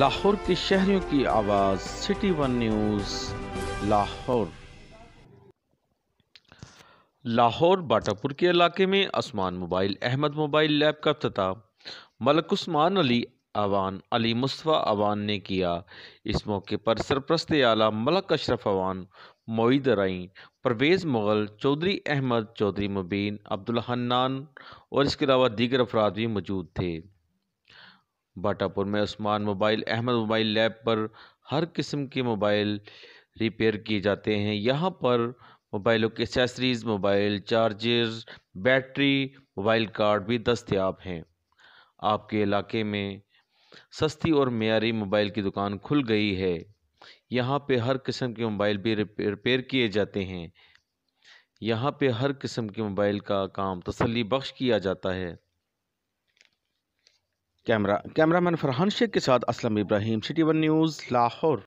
लाहौर की शहरियों की आवाज़ city one news Lahore Lahore Batapur के इलाके में आसमान मोबाइल अहमद मोबाइल लैब का अफ्ताह मलक उस्मान अली अवान अली मुस्तफ़ा अवान ने किया इस मौके पर सरप्रस्त आला मलक अशरफ अवान मोईद रई परवेज़ मुग़ल चौधरी अहमद चौधरी मुबीन अब्दुल हन्नान और इसके अलावा दीगर अफराद भी मौजूद थे बाटापुर में Usman mobile Ahmad mobile lab पर हर किस्म के मोबाइल रिपेयर किए जाते हैं यहाँ पर मोबाइलों के accessories mobile charger battery mobile card भी दस्तियाब हैं आपके इलाके में सस्ती और मीरी मोबाइल की दुकान खुल गई है यहाँ पे हर किस्म के मोबाइल भी रिपेयर किए जाते हैं यहाँ पे हर किस्म के मोबाइल का काम तसली बख्श किया जाता है कैमरा कैमरामैन फरहान शेख के साथ Aslam Ibrahim city one news Lahore